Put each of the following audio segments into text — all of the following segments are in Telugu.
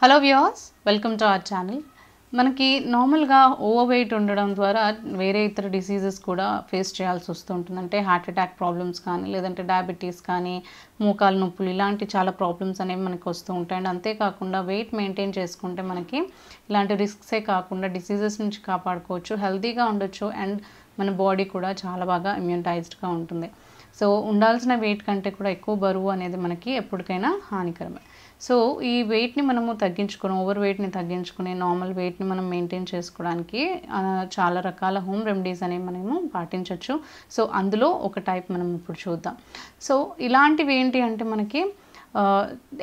hello viewers welcome to our channel మనకి నార్మల్గా ఓవర్ వెయిట్ ఉండడం ద్వారా వేరే ఇతర డిసీజెస్ కూడా ఫేస్ చేయాల్సి వస్తుంటుంది అంటే హార్ట్ అటాక్ ప్రాబ్లమ్స్ కానీ లేదంటే డయాబెటీస్ కానీ మోకాలు నొప్పులు ఇలాంటి చాలా ప్రాబ్లమ్స్ అనేవి మనకి వస్తూ ఉంటాయి అండ్ అంతేకాకుండా వెయిట్ మెయింటైన్ చేసుకుంటే మనకి ఇలాంటి రిస్క్సే కాకుండా డిసీజెస్ నుంచి కాపాడుకోవచ్చు హెల్తీగా ఉండొచ్చు అండ్ మన బాడీ కూడా చాలా బాగా ఇమ్యూనిటైజ్డ్గా ఉంటుంది సో ఉండాల్సిన వెయిట్ కంటే కూడా ఎక్కువ బరువు అనేది మనకి ఎప్పటికైనా హానికరమే సో ఈ వెయిట్ని మనము తగ్గించుకుని ఓవర్ వెయిట్ని తగ్గించుకుని నార్మల్ వెయిట్ని మనం మెయింటైన్ చేసుకోవడానికి చాలా రకాల హోమ్ రెమెడీస్ అనేవి మనము పాటించవచ్చు సో అందులో ఒక టైప్ మనం ఇప్పుడు చూద్దాం సో ఇలాంటివి ఏంటి అంటే మనకి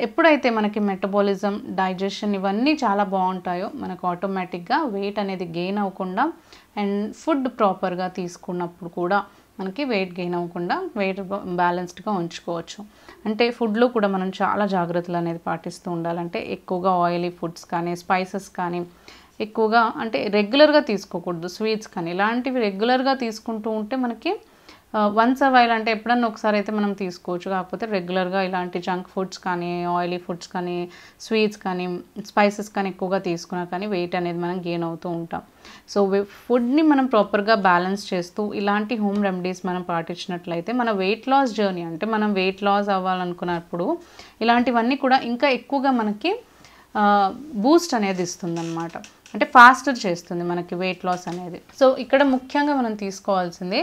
ఎప్పుడైతే మనకి మెటబాలిజం డైజెషన్ ఇవన్నీ చాలా బాగుంటాయో మనకు ఆటోమేటిక్గా వెయిట్ అనేది గెయిన్ అవ్వకుండా అండ్ ఫుడ్ ప్రాపర్గా తీసుకున్నప్పుడు కూడా మనకి వెయిట్ గెయిన్ అవ్వకుండా వెయిట్ బ్యాలెన్స్డ్గా ఉంచుకోవచ్చు అంటే ఫుడ్లో కూడా మనం చాలా జాగ్రత్తలు అనేది పాటిస్తూ ఉండాలంటే ఎక్కువగా ఆయిలీ ఫుడ్స్ కానీ స్పైసెస్ కానీ ఎక్కువగా అంటే రెగ్యులర్గా తీసుకోకూడదు స్వీట్స్ కానీ ఇలాంటివి రెగ్యులర్గా తీసుకుంటూ ఉంటే మనకి వన్స్ అవైల్ అంటే ఎప్పుడన్నా ఒకసారి అయితే మనం తీసుకోవచ్చు కాకపోతే రెగ్యులర్గా ఇలాంటి జంక్ ఫుడ్స్ కానీ ఆయిలీ ఫుడ్స్ కానీ స్వీట్స్ కానీ స్పైసెస్ కానీ ఎక్కువగా తీసుకున్నా కానీ వెయిట్ అనేది మనం గెయిన్ అవుతూ ఉంటాం సో ఫుడ్ని మనం ప్రాపర్గా బ్యాలెన్స్ చేస్తూ ఇలాంటి హోమ్ రెమెడీస్ మనం పాటించినట్లయితే మన వెయిట్ లాస్ జర్నీ అంటే మనం వెయిట్ లాస్ అవ్వాలనుకున్నప్పుడు ఇలాంటివన్నీ కూడా ఇంకా ఎక్కువగా మనకి బూస్ట్ అనేది ఇస్తుందన్నమాట అంటే ఫాస్టర్ చేస్తుంది మనకి వెయిట్ లాస్ అనేది సో ఇక్కడ ముఖ్యంగా మనం తీసుకోవాల్సింది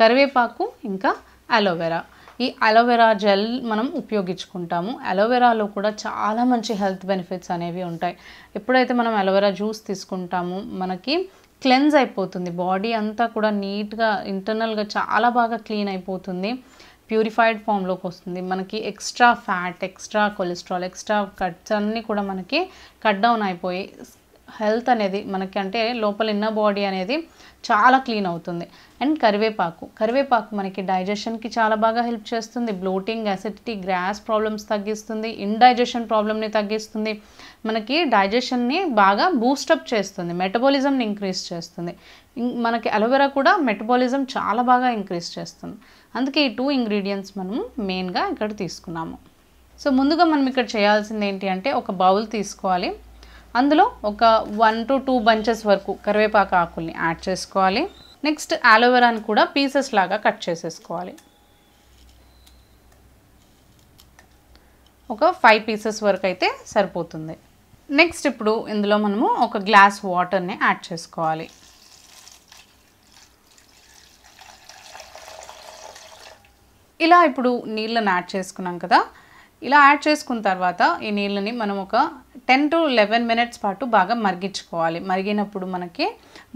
కరివేపాకు ఇంకా అలోవెరా ఈ అలోవెరా జెల్ మనం ఉపయోగించుకుంటాము అలోవెరాలో కూడా చాలా మంచి హెల్త్ బెనిఫిట్స్ అనేవి ఉంటాయి ఎప్పుడైతే మనం అలోవెరా జ్యూస్ తీసుకుంటామో మనకి క్లెన్స్ అయిపోతుంది బాడీ అంతా కూడా నీట్గా ఇంటర్నల్గా చాలా బాగా క్లీన్ అయిపోతుంది ప్యూరిఫైడ్ ఫామ్లోకి వస్తుంది మనకి extra fat extra cholesterol extra cuts అన్నీ కూడా మనకి కట్ డౌన్ అయిపోయి హెల్త్ అనేది మనకి అంటే లోపల ఇన్న బాడీ అనేది చాలా క్లీన్ అవుతుంది అండ్ కరివేపాకు కరివేపాకు మనకి డైజెషన్కి చాలా బాగా హెల్ప్ చేస్తుంది బ్లోటింగ్ అసిడిటీ గ్యాస్ ప్రాబ్లమ్స్ తగ్గిస్తుంది ఇండైజెషన్ ప్రాబ్లమ్ని తగ్గిస్తుంది మనకి డైజెషన్ని బాగా బూస్టప్ చేస్తుంది మెటబాలిజంని ఇంక్రీజ్ చేస్తుంది మనకి అలోవెరా కూడా మెటబాలిజం చాలా బాగా ఇంక్రీజ్ చేస్తుంది అందుకే ఈ టూ ఇంగ్రీడియంట్స్ మనం మెయిన్గా ఇక్కడ తీసుకున్నాము సో ముందుగా మనం ఇక్కడ చేయాల్సింది ఏంటి అంటే ఒక బౌల్ తీసుకోవాలి అందులో ఒక వన్ టు టూ బంచెస్ వరకు కరివేపాకు ఆకుల్ని యాడ్ చేసుకోవాలి నెక్స్ట్ ఆలోవెరాని కూడా పీసెస్ లాగా కట్ చేసేసుకోవాలి ఒక ఫైవ్ పీసెస్ వరకు అయితే సరిపోతుంది నెక్స్ట్ ఇప్పుడు ఇందులో మనము ఒక గ్లాస్ వాటర్ని యాడ్ చేసుకోవాలి ఇలా ఇప్పుడు నీళ్ళని యాడ్ చేసుకున్నాం కదా ఇలా యాడ్ చేసుకున్న తర్వాత ఈ నీళ్ళని మనం ఒక టెన్ టు లెవెన్ మినిట్స్ పాటు బాగా మరిగించుకోవాలి మరిగినప్పుడు మనకి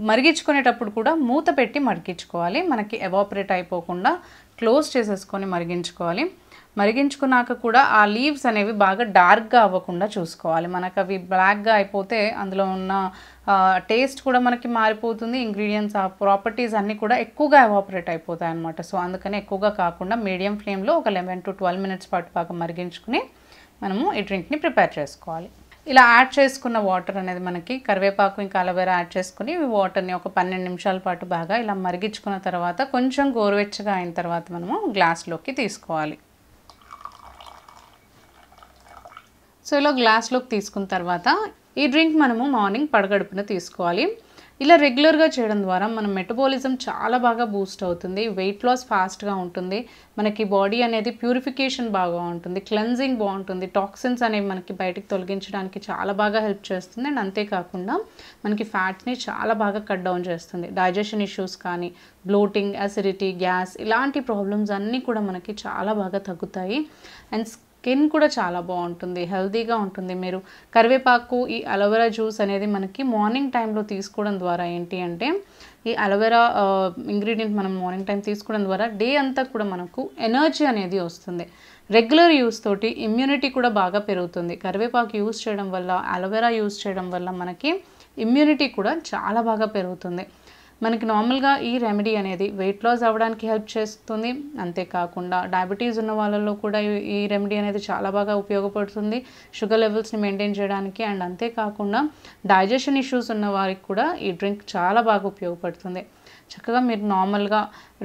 మరిగించుకునేటప్పుడు కూడా మూత పెట్టి మరిగించుకోవాలి మనకి ఎవాపరేట్ అయిపోకుండా క్లోజ్ చేసేసుకొని మరిగించుకోవాలి మరిగించుకున్నాక కూడా ఆ లీవ్స్ అనేవి బాగా డార్క్గా అవ్వకుండా చూసుకోవాలి మనకు అవి బ్లాక్గా అయిపోతే అందులో ఉన్న టేస్ట్ కూడా మనకి మారిపోతుంది ఇంగ్రీడియంట్స్ ఆ ప్రాపర్టీస్ అన్నీ కూడా ఎక్కువగా ఎవాపరేట్ అయిపోతాయి అనమాట సో అందుకని ఎక్కువగా కాకుండా మీడియం ఫ్లేమ్లో ఒక లెవెన్ టు ట్వెల్వ్ మినిట్స్ పాటు బాగా మరిగించుకుని మనము ఈ డ్రింక్ని ప్రిపేర్ చేసుకోవాలి ఇలా యాడ్ చేసుకున్న వాటర్ అనేది మనకి కరివేపాకు ఇంకా అలవేరా యాడ్ చేసుకుని వాటర్ని ఒక పన్నెండు నిమిషాల పాటు బాగా ఇలా మరిగించుకున్న తర్వాత కొంచెం గోరువెచ్చగా అయిన తర్వాత మనము గ్లాస్లోకి తీసుకోవాలి సో ఇలా గ్లాస్లోకి తీసుకున్న తర్వాత ఈ డ్రింక్ మనము మార్నింగ్ పడగడుపున తీసుకోవాలి ఇలా రెగ్యులర్గా చేయడం ద్వారా మన మెటబాలిజం చాలా బాగా బూస్ట్ అవుతుంది వెయిట్ లాస్ ఫాస్ట్గా ఉంటుంది మనకి బాడీ అనేది ప్యూరిఫికేషన్ బాగా ఉంటుంది క్లెన్జింగ్ బాగుంటుంది టాక్సిన్స్ అనేవి మనకి బయటకు తొలగించడానికి చాలా బాగా హెల్ప్ చేస్తుంది అండ్ అంతేకాకుండా మనకి ఫ్యాట్స్ని చాలా బాగా కట్ డౌన్ చేస్తుంది డైజెషన్ ఇష్యూస్ కానీ బ్లోటింగ్ అసిడిటీ గ్యాస్ ఇలాంటి ప్రాబ్లమ్స్ అన్నీ కూడా మనకి చాలా బాగా తగ్గుతాయి అండ్ స్కిన్ కూడా చాలా బాగుంటుంది హెల్తీగా ఉంటుంది మీరు కరివేపాకు ఈ అలోవెరా జ్యూస్ అనేది మనకి మార్నింగ్ టైంలో తీసుకోవడం ద్వారా ఏంటి అంటే ఈ అలోవెరా ఇంగ్రీడియంట్ మనం మార్నింగ్ టైం తీసుకోవడం ద్వారా డే అంతా కూడా మనకు ఎనర్జీ అనేది వస్తుంది రెగ్యులర్ యూస్ తోటి ఇమ్యూనిటీ కూడా బాగా పెరుగుతుంది కరివేపాకు యూస్ చేయడం వల్ల అలోవెరా యూస్ చేయడం వల్ల మనకి ఇమ్యూనిటీ కూడా చాలా బాగా పెరుగుతుంది మనకి నార్మల్గా ఈ రెమెడీ అనేది వెయిట్ లాస్ అవ్వడానికి హెల్ప్ చేస్తుంది అంతేకాకుండా డయాబెటీస్ ఉన్న వాళ్ళలో కూడా ఈ రెమెడీ అనేది చాలా బాగా ఉపయోగపడుతుంది షుగర్ లెవెల్స్ని మెయింటైన్ చేయడానికి అండ్ అంతేకాకుండా డైజెషన్ ఇష్యూస్ ఉన్న వారికి కూడా ఈ డ్రింక్ చాలా బాగా ఉపయోగపడుతుంది చక్కగా మీరు నార్మల్గా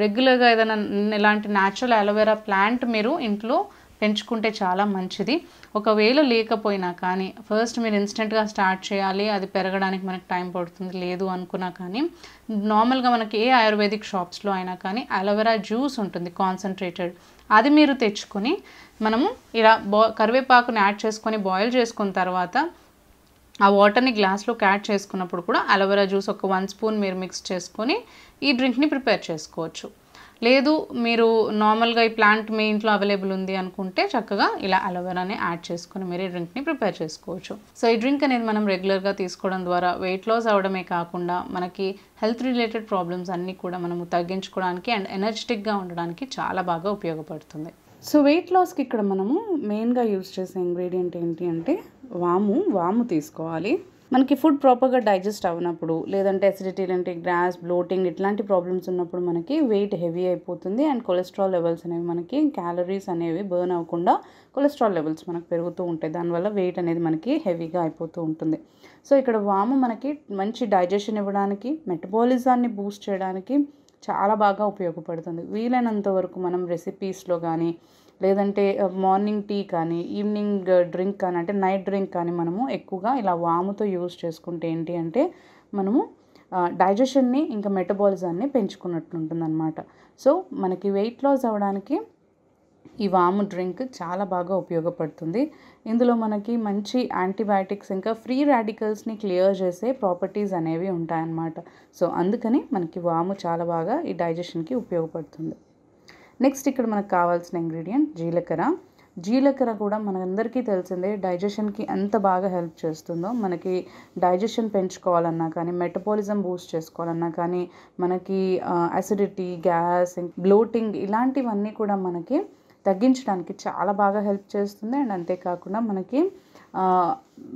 రెగ్యులర్గా ఏదైనా ఇలాంటి న్యాచురల్ అలోవెరా ప్లాంట్ మీరు ఇంట్లో పెంచుకుంటే చాలా మంచిది ఒకవేళ లేకపోయినా కానీ ఫస్ట్ మీరు ఇన్స్టెంట్గా స్టార్ట్ చేయాలి అది పెరగడానికి మనకు టైం పడుతుంది లేదు అనుకున్నా కానీ నార్మల్గా మనకి ఏ ఆయుర్వేదిక్ షాప్స్లో అయినా కానీ అలోవెరా జ్యూస్ ఉంటుంది కాన్సన్ట్రేటెడ్ అది మీరు తెచ్చుకొని మనము ఇలా బా కరివేపాకుని యాడ్ చేసుకొని బాయిల్ చేసుకున్న తర్వాత ఆ వాటర్ని గ్లాస్లోకి యాడ్ చేసుకున్నప్పుడు కూడా అలోవెరా జ్యూస్ ఒక వన్ స్పూన్ మీరు మిక్స్ చేసుకొని ఈ డ్రింక్ని ప్రిపేర్ చేసుకోవచ్చు లేదు మీరు నార్మల్గా ఈ ప్లాంట్ మీ ఇంట్లో అవైలబుల్ ఉంది అనుకుంటే చక్కగా ఇలా అలోవెరాని యాడ్ చేసుకుని మీరు ఈ డ్రింక్ని ప్రిపేర్ చేసుకోవచ్చు సో ఈ డ్రింక్ అనేది మనం రెగ్యులర్గా తీసుకోవడం ద్వారా వెయిట్ లాస్ అవడమే కాకుండా మనకి హెల్త్ రిలేటెడ్ ప్రాబ్లమ్స్ అన్నీ కూడా మనము తగ్గించుకోవడానికి అండ్ ఎనర్జెటిక్గా ఉండడానికి చాలా బాగా ఉపయోగపడుతుంది సో వెయిట్ లాస్కి ఇక్కడ మనము మెయిన్గా యూజ్ చేసే ఇంగ్రీడియంట్ ఏంటి అంటే వాము వాము తీసుకోవాలి మనకి ఫుడ్ ప్రాపర్గా డైజెస్ట్ అవ్వనప్పుడు లేదంటే అసిడిటీ లాంటి గ్యాస్ బ్లోటింగ్ ఇట్లాంటి ప్రాబ్లమ్స్ ఉన్నప్పుడు మనకి వెయిట్ హెవీ అయిపోతుంది అండ్ కొలెస్ట్రాల్ లెవెల్స్ అనేవి మనకి క్యాలరీస్ అనేవి బర్న్ అవ్వకుండా కొలెస్ట్రాల్ లెవెల్స్ మనకు పెరుగుతూ ఉంటాయి దానివల్ల వెయిట్ అనేది మనకి హెవీగా అయిపోతూ ఉంటుంది సో ఇక్కడ వాము మనకి మంచి డైజెషన్ ఇవ్వడానికి మెటబాలిజాన్ని బూస్ట్ చేయడానికి చాలా బాగా ఉపయోగపడుతుంది వీలైనంత వరకు మనం రెసిపీస్లో కానీ లేదంటే మార్నింగ్ టీ కానీ ఈవినింగ్ డ్రింక్ కానీ అంటే నైట్ డ్రింక్ కానీ మనము ఎక్కువగా ఇలా వాముతో యూజ్ చేసుకుంటే ఏంటి అంటే మనము డైజెషన్ని ఇంకా మెటబాలిజాన్ని పెంచుకున్నట్టు ఉంటుందన్నమాట సో మనకి వెయిట్ లాస్ అవ్వడానికి ఈ వాము డ్రింక్ చాలా బాగా ఉపయోగపడుతుంది ఇందులో మనకి మంచి యాంటీబయాటిక్స్ ఇంకా ఫ్రీ రాడికల్స్ని క్లియర్ చేసే ప్రాపర్టీస్ అనేవి ఉంటాయన్నమాట సో అందుకని మనకి వాము చాలా బాగా ఈ డైజెషన్కి ఉపయోగపడుతుంది నెక్స్ట్ ఇక్కడ మనకు కావాల్సిన ఇంగ్రీడియంట్ జీలకర్ర జీలకర్ర కూడా మనందరికీ తెలిసిందే డైజెషన్కి ఎంత బాగా హెల్ప్ చేస్తుందో మనకి డైజెషన్ పెంచుకోవాలన్నా కానీ మెటబాలిజం బూస్ట్ చేసుకోవాలన్నా కానీ మనకి అసిడిటీ గ్యాస్ బ్లోటింగ్ ఇలాంటివన్నీ కూడా మనకి తగ్గించడానికి చాలా బాగా హెల్ప్ చేస్తుంది అండ్ అంతేకాకుండా మనకి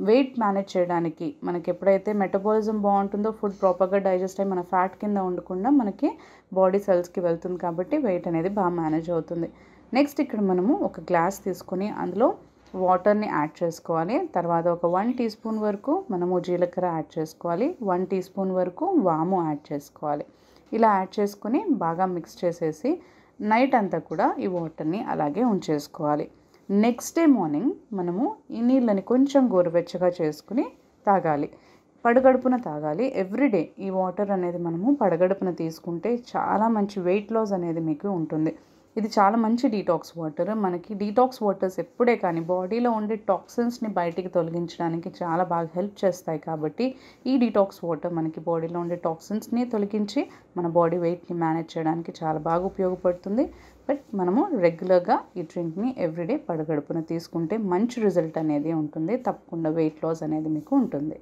వెయిట్ మేనేజ్ చేయడానికి మనకి ఎప్పుడైతే మెటబాలిజం బాగుంటుందో ఫుడ్ ప్రాపర్గా డైజెస్ట్ అయ్యి మన ఫ్యాట్ కింద ఉండకుండా మనకి బాడీ సెల్స్కి వెళ్తుంది కాబట్టి వెయిట్ అనేది బాగా మేనేజ్ అవుతుంది నెక్స్ట్ ఇక్కడ మనము ఒక గ్లాస్ తీసుకొని అందులో వాటర్ని యాడ్ చేసుకోవాలి తర్వాత ఒక వన్ టీ స్పూన్ వరకు మనము జీలకర్ర యాడ్ చేసుకోవాలి వన్ టీ స్పూన్ వరకు వాము యాడ్ చేసుకోవాలి ఇలా యాడ్ చేసుకుని బాగా మిక్స్ చేసేసి నైట్ అంతా కూడా ఈ వాటర్ని అలాగే ఉంచేసుకోవాలి నెక్స్ట్ డే మార్నింగ్ మనము ఈ నీళ్ళని కొంచెం గోరువెచ్చగా చేసుకుని తాగాలి పడగడుపున తాగాలి ఎవ్రీడే ఈ వాటర్ అనేది మనము పడగడుపున తీసుకుంటే చాలా మంచి వెయిట్ లాస్ అనేది మీకు ఉంటుంది ఇది చాలా మంచి డీటాక్స్ వాటర్ మనకి డీటాక్స్ వాటర్స్ ఎప్పుడే కానీ బాడీలో ఉండే టాక్సిన్స్ని బయటికి తొలగించడానికి చాలా బాగా హెల్ప్ చేస్తాయి కాబట్టి ఈ డీటాక్స్ వాటర్ మనకి బాడీలో ఉండే టాక్సిన్స్ని తొలగించి మన బాడీ వెయిట్ని మేనేజ్ చేయడానికి చాలా బాగా ఉపయోగపడుతుంది బట్ మనము రెగ్యులర్గా ఈ డ్రింక్ని ఎవ్రీడే పడగడుపున తీసుకుంటే మంచి రిజల్ట్ అనేది ఉంటుంది తప్పకుండా వెయిట్ లాస్ అనేది మీకు ఉంటుంది